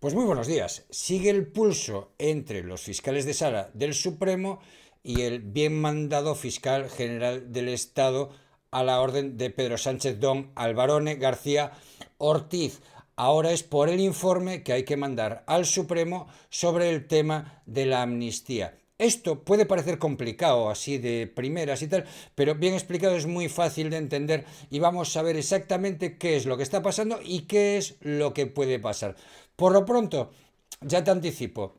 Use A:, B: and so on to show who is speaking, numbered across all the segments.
A: Pues muy buenos días. Sigue el pulso entre los fiscales de sala del Supremo y el bien mandado fiscal general del Estado a la orden de Pedro Sánchez Don Alvarone García Ortiz. Ahora es por el informe que hay que mandar al Supremo sobre el tema de la amnistía. Esto puede parecer complicado así de primeras y tal, pero bien explicado es muy fácil de entender y vamos a ver exactamente qué es lo que está pasando y qué es lo que puede pasar. Por lo pronto, ya te anticipo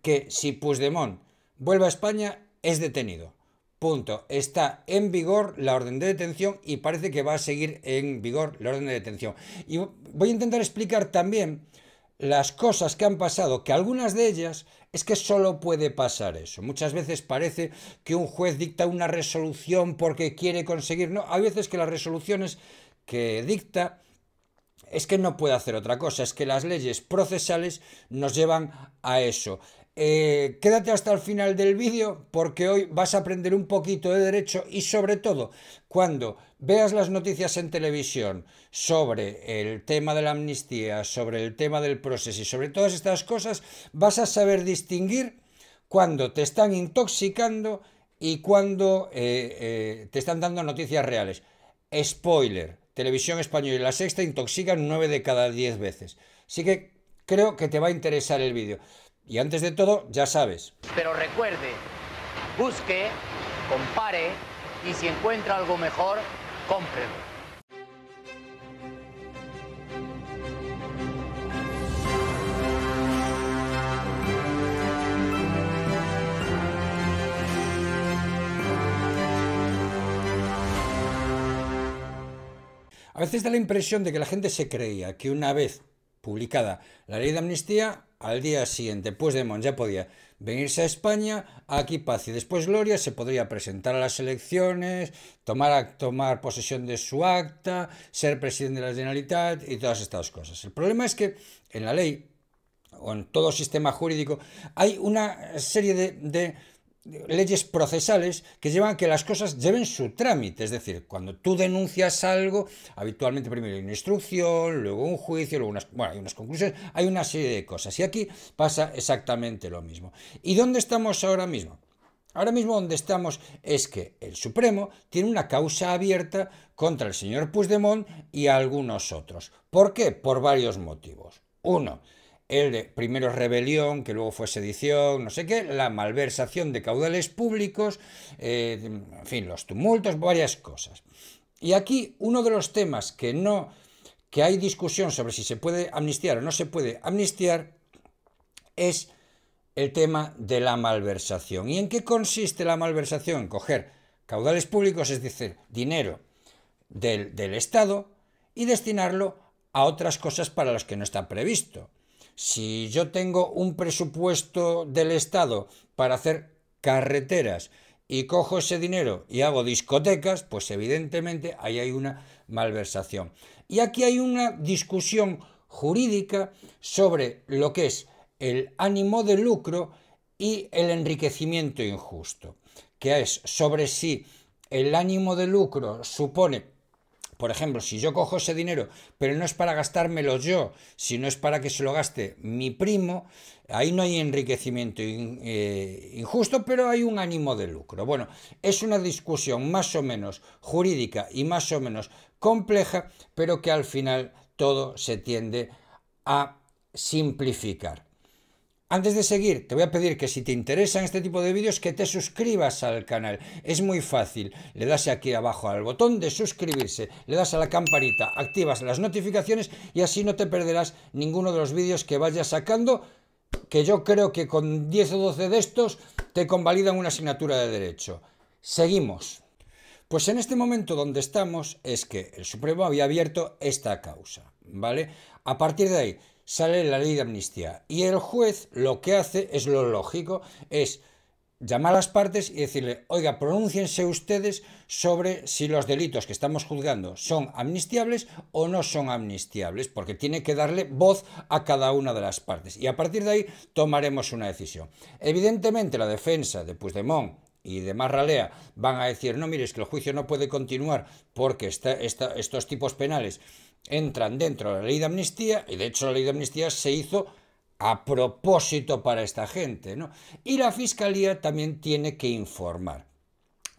A: que si Puigdemont vuelve a España, es detenido. Punto. Está en vigor la orden de detención y parece que va a seguir en vigor la orden de detención. Y voy a intentar explicar también las cosas que han pasado, que algunas de ellas es que solo puede pasar eso. Muchas veces parece que un juez dicta una resolución porque quiere conseguir, no, hay veces que las resoluciones que dicta es que no puede hacer otra cosa, es que las leyes procesales nos llevan a eso. Eh, quédate hasta el final del vídeo porque hoy vas a aprender un poquito de derecho y sobre todo cuando veas las noticias en televisión sobre el tema de la amnistía, sobre el tema del proceso y sobre todas estas cosas, vas a saber distinguir cuando te están intoxicando y cuando eh, eh, te están dando noticias reales. Spoiler, Televisión Española y La Sexta intoxican 9 de cada 10 veces. Así que creo que te va a interesar el vídeo. Y antes de todo, ya sabes. Pero recuerde, busque, compare y si encuentra algo mejor, cómprelo. A veces da la impresión de que la gente se creía que una vez publicada la ley de amnistía, al día siguiente de Pues Puigdemont ya podía venirse a España, aquí paz y después gloria, se podría presentar a las elecciones, tomar, tomar posesión de su acta, ser presidente de la Generalitat y todas estas cosas. El problema es que en la ley o en todo sistema jurídico hay una serie de leyes procesales que llevan a que las cosas lleven su trámite. Es decir, cuando tú denuncias algo, habitualmente primero hay una instrucción, luego un juicio, luego unas, bueno, hay unas conclusiones, hay una serie de cosas. Y aquí pasa exactamente lo mismo. ¿Y dónde estamos ahora mismo? Ahora mismo donde estamos es que el Supremo tiene una causa abierta contra el señor Puigdemont y algunos otros. ¿Por qué? Por varios motivos. Uno, el primero rebelión, que luego fue sedición, no sé qué, la malversación de caudales públicos, eh, en fin, los tumultos, varias cosas. Y aquí uno de los temas que no, que hay discusión sobre si se puede amnistiar o no se puede amnistiar, es el tema de la malversación. ¿Y en qué consiste la malversación? Coger caudales públicos, es decir, dinero del, del Estado, y destinarlo a otras cosas para las que no está previsto. Si yo tengo un presupuesto del Estado para hacer carreteras y cojo ese dinero y hago discotecas, pues evidentemente ahí hay una malversación. Y aquí hay una discusión jurídica sobre lo que es el ánimo de lucro y el enriquecimiento injusto, que es sobre si el ánimo de lucro supone por ejemplo, si yo cojo ese dinero, pero no es para gastármelo yo, sino es para que se lo gaste mi primo, ahí no hay enriquecimiento eh, injusto, pero hay un ánimo de lucro. Bueno, es una discusión más o menos jurídica y más o menos compleja, pero que al final todo se tiende a simplificar. Antes de seguir, te voy a pedir que si te interesan este tipo de vídeos, que te suscribas al canal. Es muy fácil. Le das aquí abajo al botón de suscribirse, le das a la campanita, activas las notificaciones y así no te perderás ninguno de los vídeos que vayas sacando que yo creo que con 10 o 12 de estos te convalidan una asignatura de derecho. Seguimos. Pues en este momento donde estamos es que el Supremo había abierto esta causa, ¿vale? A partir de ahí, sale la ley de amnistía y el juez lo que hace es lo lógico, es llamar a las partes y decirle, oiga, pronúnciense ustedes sobre si los delitos que estamos juzgando son amnistiables o no son amnistiables, porque tiene que darle voz a cada una de las partes. Y a partir de ahí tomaremos una decisión. Evidentemente la defensa de Puigdemont y de Marralea van a decir, no, mire, es que el juicio no puede continuar porque estos tipos penales entran dentro de la ley de amnistía, y de hecho la ley de amnistía se hizo a propósito para esta gente, ¿no? Y la fiscalía también tiene que informar.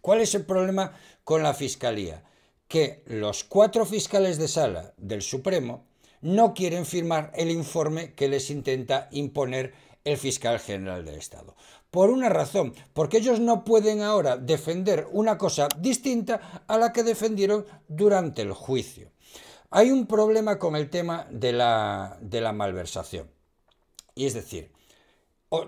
A: ¿Cuál es el problema con la fiscalía? Que los cuatro fiscales de sala del Supremo no quieren firmar el informe que les intenta imponer el fiscal general del Estado. Por una razón, porque ellos no pueden ahora defender una cosa distinta a la que defendieron durante el juicio. Hay un problema con el tema de la, malversación. Y es decir,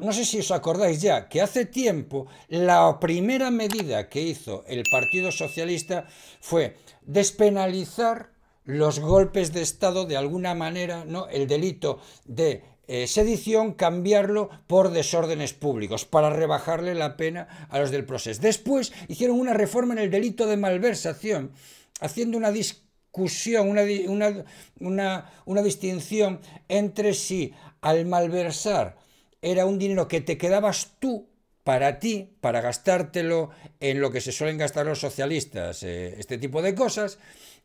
A: no sé si os acordáis ya, que hace tiempo la primera medida que hizo el Partido Socialista fue despenalizar los golpes de Estado de alguna manera, ¿no? el delito de eh, sedición, cambiarlo por desórdenes públicos, para rebajarle la pena a los del proceso. Después hicieron una reforma en el delito de malversación, haciendo una dis una, distinción entre si al malversar era un dinero que te quedabas tú para ti, para gastártelo en lo que se suelen gastar los socialistas, eh, este tipo de cosas,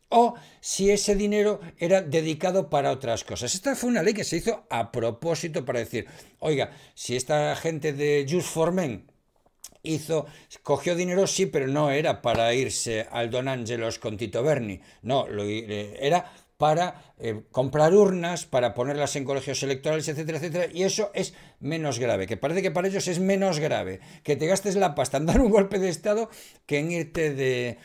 A: o si ese dinero era dedicado para otras cosas. Esta fue una ley que se hizo a propósito para decir, oiga, si esta gente de Just for hizo, cogió dinero sí, pero no era para irse al Don Ángelos con Tito Berni, no, lo, eh, era para eh, comprar urnas, para ponerlas en colegios electorales, etcétera, etcétera. Y eso es menos grave, que parece que para ellos es menos grave que te gastes la pasta en dar un golpe de Estado que en irte de,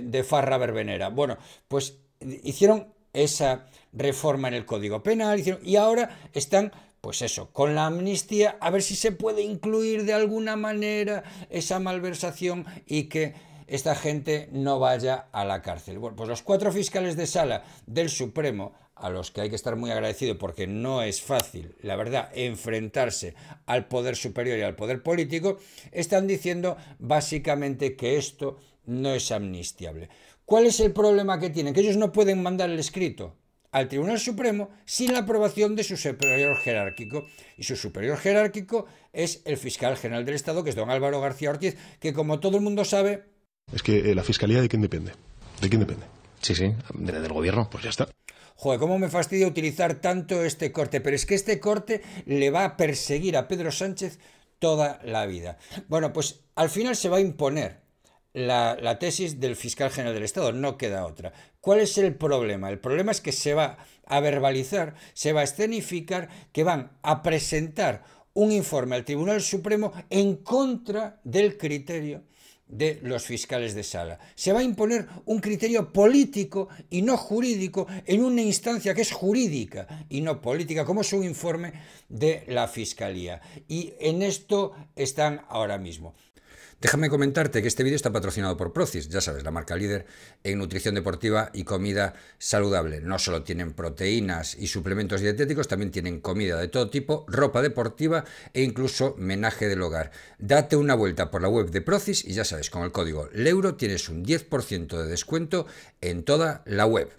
A: de farra verbenera. Bueno, pues eh, hicieron esa reforma en el Código Penal y ahora están pues eso, con la amnistía, a ver si se puede incluir de alguna manera esa malversación y que esta gente no vaya a la cárcel. Bueno, pues los cuatro fiscales de sala del Supremo, a los que hay que estar muy agradecido porque no es fácil, la verdad, enfrentarse al poder superior y al poder político, están diciendo básicamente que esto no es amnistiable. ¿Cuál es el problema que tienen? Que ellos no pueden mandar el escrito al Tribunal Supremo sin la aprobación de su superior jerárquico. Y su superior jerárquico es el fiscal general del Estado, que es don Álvaro García Ortiz, que como todo el mundo sabe... Es que eh, la fiscalía de quién depende. ¿De quién depende? Sí, sí, del gobierno, pues ya está. Joder, cómo me fastidia utilizar tanto este corte, pero es que este corte le va a perseguir a Pedro Sánchez toda la vida. Bueno, pues al final se va a imponer la, la, tesis del fiscal general del Estado, no queda otra. ¿Cuál es el problema? El problema es que se va a verbalizar, se va a escenificar, que van a presentar un informe al Tribunal Supremo en contra del criterio de los fiscales de sala. Se va a imponer un criterio político y no jurídico en una instancia que es jurídica y no política, como es un informe de la Fiscalía. Y en esto están ahora mismo. Déjame comentarte que este vídeo está patrocinado por Procis, ya sabes, la marca líder en nutrición deportiva y comida saludable. No solo tienen proteínas y suplementos dietéticos, también tienen comida de todo tipo, ropa deportiva e incluso menaje del hogar. Date una vuelta por la web de Procis y ya sabes, con el código LEURO tienes un 10% de descuento en toda la web.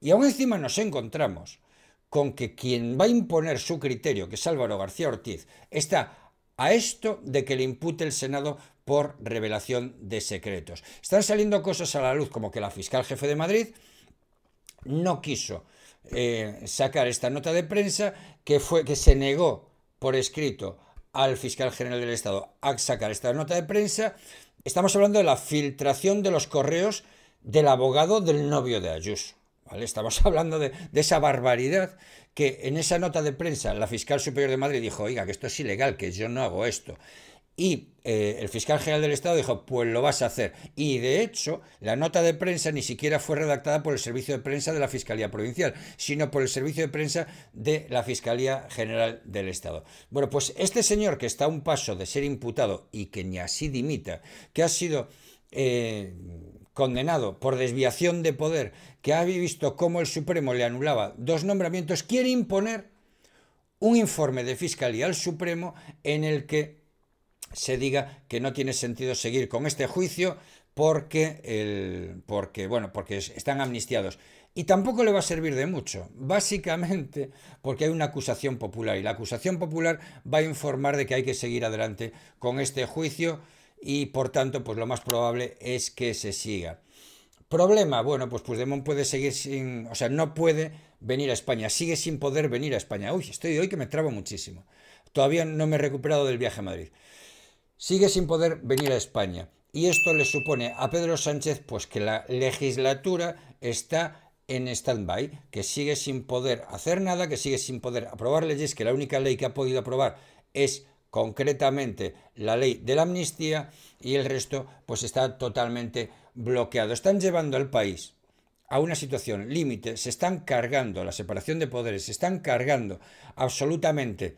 A: Y aún encima nos encontramos con que quien va a imponer su criterio, que es Álvaro García Ortiz, está a esto de que le impute el Senado por revelación de secretos. Están saliendo cosas a la luz, como que la fiscal jefe de Madrid no quiso eh, sacar esta nota de prensa que, fue, que se negó por escrito al fiscal general del Estado a sacar esta nota de prensa. Estamos hablando de la filtración de los correos del abogado del novio de Ayuso. ¿vale? Estamos hablando de, esa barbaridad que en esa nota de prensa la fiscal superior de Madrid dijo, oiga, que esto es ilegal, que yo no hago esto. Y eh, el fiscal general del Estado dijo, pues lo vas a hacer. Y de hecho, la nota de prensa ni siquiera fue redactada por el servicio de prensa de la Fiscalía Provincial, sino por el servicio de prensa de la Fiscalía General del Estado. Bueno, pues este señor que está a un paso de ser imputado y que ni así dimita, que ha sido... Eh, condenado por desviación de poder, que ha visto cómo el Supremo le anulaba dos nombramientos, quiere imponer un informe de fiscalía al Supremo en el que se diga que no tiene sentido seguir con este juicio porque, el, porque, bueno, porque están amnistiados. Y tampoco le va a servir de mucho, básicamente porque hay una acusación popular y la acusación popular va a informar de que hay que seguir adelante con este juicio y por tanto pues lo más probable es que se siga. Problema, bueno, pues Puigdemont puede seguir sin, o sea, no puede venir a España, sigue sin poder venir a España. Uy, estoy hoy que me trabo muchísimo. Todavía no me he recuperado del viaje a Madrid sigue sin poder venir a España. Y esto le supone a Pedro Sánchez pues que la legislatura está en stand-by, que sigue sin poder hacer nada, que sigue sin poder aprobar leyes, que la única ley que ha podido aprobar es concretamente la ley de la amnistía y el resto pues está totalmente bloqueado. Están llevando al país a una situación límite, se están cargando la separación de poderes, se están cargando absolutamente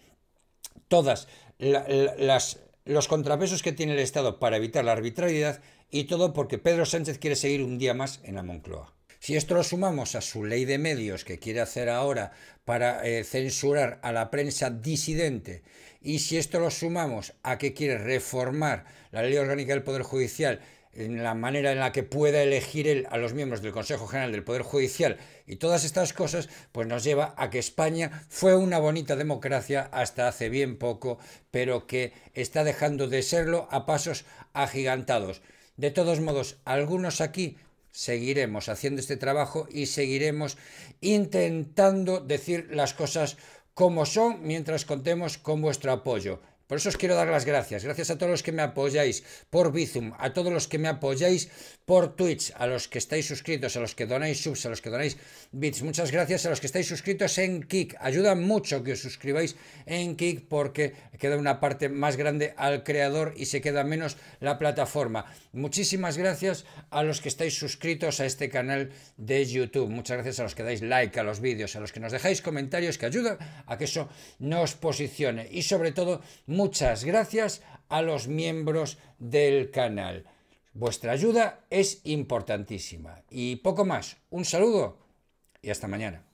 A: todas las los contrapesos que tiene el Estado para evitar la arbitrariedad y todo porque Pedro Sánchez quiere seguir un día más en la Moncloa. Si esto lo sumamos a su ley de medios que quiere hacer ahora para eh, censurar a la prensa disidente, y si esto lo sumamos a que quiere reformar la ley orgánica del Poder Judicial en la manera en la que pueda elegir a los miembros del Consejo General del Poder Judicial y todas estas cosas, pues nos lleva a que España fue una bonita democracia hasta hace bien poco, pero que está dejando de serlo a pasos agigantados. De todos modos, algunos aquí seguiremos haciendo este trabajo y seguiremos intentando decir las cosas como son mientras contemos con vuestro apoyo. Por eso os quiero dar las gracias. Gracias a todos los que me apoyáis por Bizum, a todos los que me apoyáis por Twitch, a los que estáis suscritos, a los que donáis subs, a los que donáis bits. Muchas gracias a los que estáis suscritos en Kik. Ayuda mucho que os suscribáis en Kik porque queda una parte más grande al creador y se queda menos la plataforma. Muchísimas gracias a los que estáis suscritos a este canal de YouTube. Muchas gracias a los que dais like a los vídeos, a los que nos dejáis comentarios que ayudan a que eso nos posicione. Y sobre todo, Muchas gracias a los miembros del canal. Vuestra ayuda es importantísima. Y poco más. Un saludo y hasta mañana.